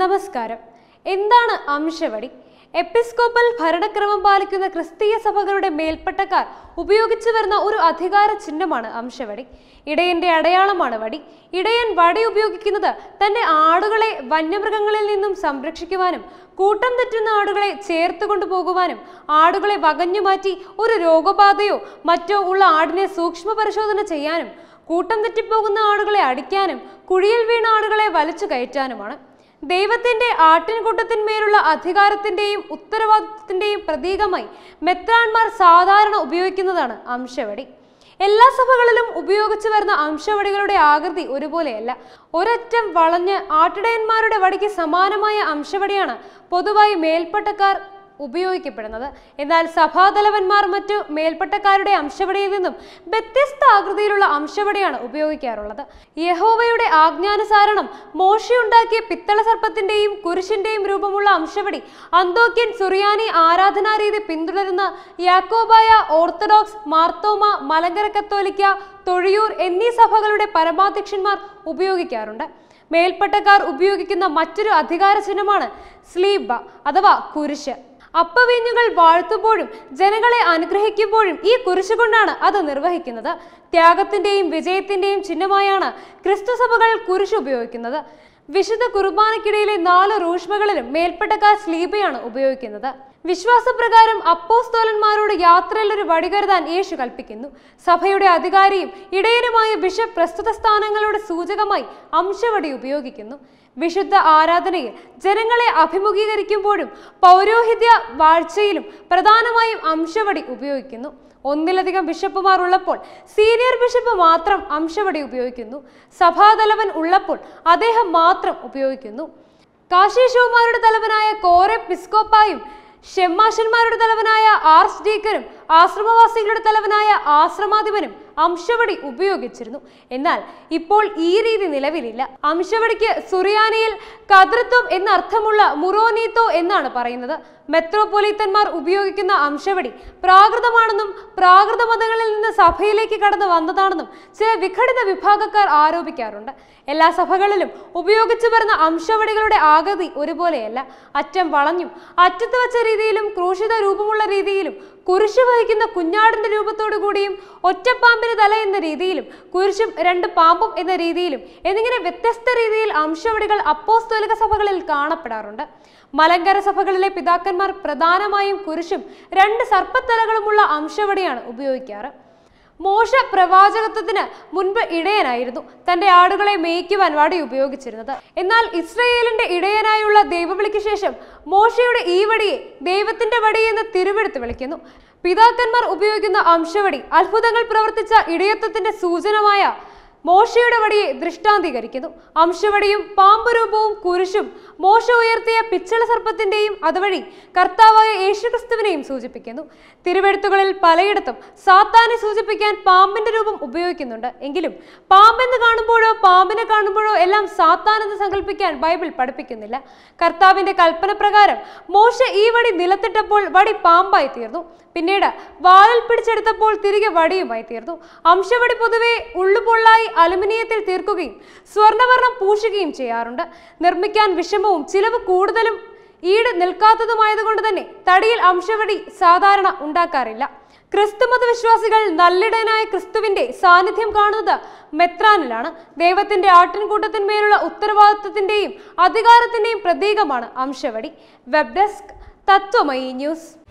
നമസ്കാരം എന്താണ് അംശവടി എപ്പിസ്കോപ്പൽ ഭരണക്രമം പാലിക്കുന്ന ക്രിസ്തീയ സഭകളുടെ മേൽപ്പെട്ടക്കാർ ഉപയോഗിച്ചു വരുന്ന ഒരു അധികാര ചിഹ്നമാണ് അംശവടി ഇടയന്റെ അടയാളമാണ് വടി ഇടയൻ വടി ഉപയോഗിക്കുന്നത് തന്റെ ആടുകളെ വന്യമൃഗങ്ങളിൽ നിന്നും സംരക്ഷിക്കുവാനും കൂട്ടം തെറ്റുന്ന ആടുകളെ ചേർത്ത് കൊണ്ടുപോകുവാനും ആടുകളെ വകഞ്ഞു മാറ്റി ഒരു രോഗബാധയോ മറ്റോ ഉള്ള ആടിനെ സൂക്ഷ്മ പരിശോധന ചെയ്യാനും കൂട്ടം തെറ്റിപ്പോകുന്ന ആടുകളെ അടിക്കാനും കുഴിയിൽ വീണ ആടുകളെ വലിച്ചു കയറ്റാനുമാണ് ദൈവത്തിന്റെ ആട്ടിൻകൂട്ടത്തിന്മേലുള്ള അധികാരത്തിന്റെയും ഉത്തരവാദിത്വത്തിന്റെയും പ്രതീകമായി മെത്രാൻമാർ സാധാരണ ഉപയോഗിക്കുന്നതാണ് അംശവടി എല്ലാ സഭകളിലും ഉപയോഗിച്ചു വരുന്ന അംശവടികളുടെ ആകൃതി ഒരുപോലെയല്ല ഒരറ്റം വളഞ്ഞ് ആട്ടിടയന്മാരുടെ വടിക്ക് സമാനമായ അംശവടിയാണ് പൊതുവായി മേൽപ്പട്ടക്കാർ ഉപയോഗിക്കപ്പെടുന്നത് എന്നാൽ സഭാതലവന്മാർ മറ്റു മേൽപ്പട്ടക്കാരുടെ അംശവടിയിൽ നിന്നും വ്യത്യസ്ത ആകൃതിയിലുള്ള അംശവടിയാണ് ഉപയോഗിക്കാറുള്ളത് യഹോവയുടെ ആജ്ഞാനുസാരണം മോശയുണ്ടാക്കിയ പിത്തള സർപ്പത്തിന്റെയും കുരിശിന്റെയും രൂപമുള്ള അംശവടി അന്തോക്യൻ സുറിയാനി ആരാധനാരീതി പിന്തുടരുന്ന യാക്കോബായ ഓർത്തഡോക്സ് മാർത്തോമ മലങ്കര കത്തോലിക്ക തൊഴിയൂർ എന്നീ സഭകളുടെ പരമാധ്യക്ഷന്മാർ ഉപയോഗിക്കാറുണ്ട് മേൽപ്പട്ടക്കാർ ഉപയോഗിക്കുന്ന മറ്റൊരു അധികാര ചിഹ്നമാണ് സ്ലീബ അഥവാ കുരിശ് അപ്പവീഞ്ഞുകൾ വാഴ്ത്തുമ്പോഴും ജനങ്ങളെ അനുഗ്രഹിക്കുമ്പോഴും ഈ കുരിശുകൊണ്ടാണ് അത് നിർവഹിക്കുന്നത് ത്യാഗത്തിന്റെയും വിജയത്തിന്റെയും ചിഹ്നമായാണ് ക്രിസ്തുസഭകൾ കുരിശ് ഉപയോഗിക്കുന്നത് വിശുദ്ധ കുർബാനക്കിടയിലെ നാല് റൂഷ്മകളിലും മേൽപ്പെട്ടക്കാർ സ്ലീപയാണ് ഉപയോഗിക്കുന്നത് വിശ്വാസപ്രകാരം അപ്പോസ്തോലന്മാരോട് യാത്രയിൽ ഒരു വടി കരുതാൻ യേശു കൽപ്പിക്കുന്നു സഭയുടെ അധികാരിയും ഇടയനുമായ ബിഷപ്പ് പ്രസ്തുത സ്ഥാനങ്ങളുടെ സൂചകമായി അംശവടി ഉപയോഗിക്കുന്നു വിശുദ്ധ ആരാധനയിൽ ജനങ്ങളെ അഭിമുഖീകരിക്കുമ്പോഴും പൗരോഹിത്യ വാഴ്ചയിലും പ്രധാനമായും അംശവടി ഉപയോഗിക്കുന്നു ഒന്നിലധികം ബിഷപ്പുമാർ ഉള്ളപ്പോൾ സീനിയർ ബിഷപ്പ് മാത്രം അംശവടി ഉപയോഗിക്കുന്നു സഭാതലവൻ ഉള്ളപ്പോൾ അദ്ദേഹം മാത്രം ഉപയോഗിക്കുന്നു കാശി തലവനായ കോറെ പിസ്കോപ്പായും ഷെമ്മാഷന്മാരുടെ തലവനായ ആർ ഡീക്കനും ആശ്രമവാസികളുടെ തലവനായ ആശ്രമാധിപനും അംശവടി ഉപയോഗിച്ചിരുന്നു എന്നാൽ ഇപ്പോൾ ഈ രീതി നിലവിലില്ല അംശവടിക്ക് സുറിയാനിയിൽ കതൃത്വം എന്നർത്ഥമുള്ള മുറോനീത്തോ എന്നാണ് പറയുന്നത് മെത്രോപൊലീത്തന്മാർ ഉപയോഗിക്കുന്ന അംശവടി പ്രാകൃതമാണെന്നും പ്രാകൃത മതങ്ങളിൽ നിന്ന് സഭയിലേക്ക് കടന്നു വന്നതാണെന്നും ചില വിഘടിത വിഭാഗക്കാർ ആരോപിക്കാറുണ്ട് എല്ലാ സഭകളിലും ഉപയോഗിച്ചു വരുന്ന അംശവടികളുടെ ആകൃതി ഒരുപോലെയല്ല അറ്റം വളഞ്ഞും അറ്റത്ത് വച്ച രീതിയിലും ക്രൂശിത രൂപമുള്ള രീതിയിലും കുരിശ് വഹിക്കുന്ന കുഞ്ഞാടിന്റെ രൂപത്തോടു കൂടിയും ഒറ്റപ്പാമ്പിന് തല എന്ന രീതിയിലും കുരിശും രണ്ട് പാമ്പും എന്ന രീതിയിലും എന്നിങ്ങനെ വ്യത്യസ്ത രീതിയിൽ അംശവടികൾ അപ്പോസ്തോലിക സഭകളിൽ കാണപ്പെടാറുണ്ട് മലങ്കര സഭകളിലെ പിതാക്കന്മാർ പ്രധാനമായും കുരിശും രണ്ട് സർപ്പത്തലകളുമുള്ള അംശവടിയാണ് ഉപയോഗിക്കാറ് മോശ പ്രവാചകത്വത്തിന് മുൻപ് ഇടയനായിരുന്നു തന്റെ ആടുകളെ മേയ്ക്കുവാൻ വാടി ഉപയോഗിച്ചിരുന്നത് എന്നാൽ ഇസ്രയേലിന്റെ ഇടയനായ വെല്ലുവിളിക്ക് ശേഷം മോശയുടെ ഈ വടിയെ ദൈവത്തിന്റെ വടി എന്ന് തിരുവെടുത്ത് വിളിക്കുന്നു പിതാക്കന്മാർ ഉപയോഗിക്കുന്ന അംശവടി അത്ഭുതങ്ങൾ പ്രവർത്തിച്ച ഇടയത്വത്തിന്റെ സൂചനമായ മോശയുടെ വടിയെ ദൃഷ്ടാന്തീകരിക്കുന്നു അംശവടിയും പാമ്പുരൂപവും കുരിശും മോശ ഉയർത്തിയ പിച്ചള സർപ്പത്തിന്റെയും അതുവഴി കർത്താവായ യേശുക്രിസ്തുവിനെയും സൂചിപ്പിക്കുന്നു തിരുവെഴുത്തുകളിൽ പലയിടത്തും സാത്താനെ സൂചിപ്പിക്കാൻ പാമ്പിന്റെ രൂപം ഉപയോഗിക്കുന്നുണ്ട് എങ്കിലും പാമ്പെന്ന് കാണുമ്പോഴോ പാമ്പിനെ കാണുമ്പോഴോ എല്ലാം സാത്താനെന്ന് സങ്കല്പിക്കാൻ ബൈബിൾ പഠിപ്പിക്കുന്നില്ല കർത്താവിന്റെ കൽപ്പന പ്രകാരം മോശ ഈ വടി നിലത്തിട്ടപ്പോൾ വടി പാമ്പായി തീർന്നു പിന്നീട് വാലിൽ പിടിച്ചെടുത്തപ്പോൾ തിരികെ വടിയുമായി തീർന്നു അംശവടി പൊതുവെ ഉള്ളുപൊള്ളായി അലുമിനിയത്തിൽ തീർക്കുകയും സ്വർണ്ണവർണ്ണം പൂശുകയും ചെയ്യാറുണ്ട് നിർമ്മിക്കാൻ വിഷമവും ചിലവ് കൂടുതലും ഈട് നിൽക്കാത്തതുമായതുകൊണ്ട് തന്നെ തടിയിൽ അംശവടി സാധാരണ ഉണ്ടാക്കാറില്ല ക്രിസ്തുമത വിശ്വാസികൾ നല്ലിടനായ ക്രിസ്തുവിന്റെ സാന്നിധ്യം കാണുന്നത് മെത്രാനിലാണ് ദൈവത്തിന്റെ ആട്ടിൻകൂട്ടത്തിന്മേലുള്ള ഉത്തരവാദിത്വത്തിന്റെയും അധികാരത്തിന്റെയും പ്രതീകമാണ് അംശവടി വെബ് ഡെസ്ക് തത്വമയി ന്യൂസ്